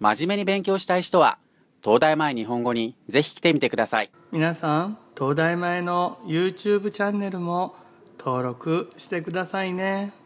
真面目に勉強したい人は、東大前日本語にぜひ来てみてください。皆さん、東大前の YouTube チャンネルも登録してくださいね。